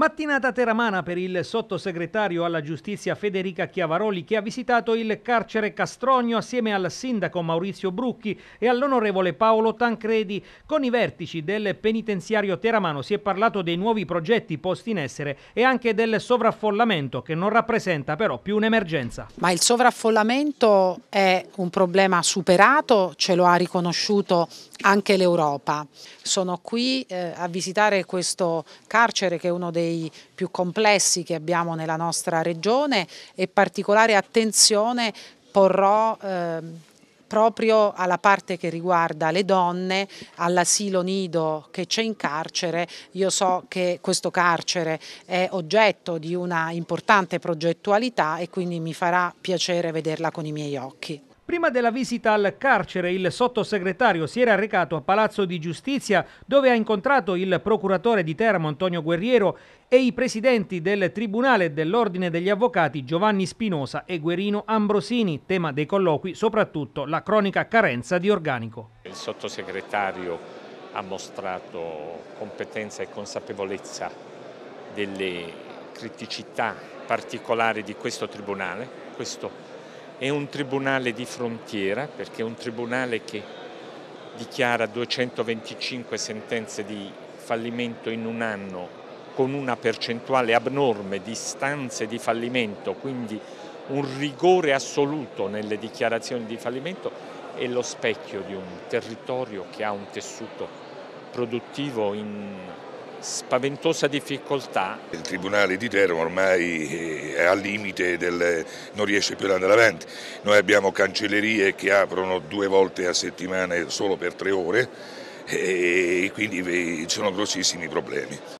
Mattinata teramana per il sottosegretario alla giustizia Federica Chiavaroli che ha visitato il carcere Castrogno assieme al sindaco Maurizio Brucchi e all'onorevole Paolo Tancredi. Con i vertici del penitenziario teramano si è parlato dei nuovi progetti posti in essere e anche del sovraffollamento che non rappresenta però più un'emergenza. Ma il sovraffollamento è un problema superato, ce lo ha riconosciuto anche l'Europa. Sono qui eh, a visitare questo carcere che è uno dei dei più complessi che abbiamo nella nostra regione e particolare attenzione porrò eh, proprio alla parte che riguarda le donne, all'asilo nido che c'è in carcere. Io so che questo carcere è oggetto di una importante progettualità e quindi mi farà piacere vederla con i miei occhi. Prima della visita al carcere il sottosegretario si era recato a Palazzo di Giustizia dove ha incontrato il procuratore di Teramo Antonio Guerriero e i presidenti del Tribunale dell'Ordine degli Avvocati Giovanni Spinosa e Guerino Ambrosini, tema dei colloqui soprattutto la cronica carenza di organico. Il sottosegretario ha mostrato competenza e consapevolezza delle criticità particolari di questo Tribunale, questo è un tribunale di frontiera perché è un tribunale che dichiara 225 sentenze di fallimento in un anno con una percentuale abnorme di stanze di fallimento, quindi un rigore assoluto nelle dichiarazioni di fallimento è lo specchio di un territorio che ha un tessuto produttivo in spaventosa difficoltà. Il Tribunale di Teramo ormai eh, è al limite del non riesce più ad andare avanti. Noi abbiamo cancellerie che aprono due volte a settimana solo per tre ore eh, e quindi eh, ci sono grossissimi problemi.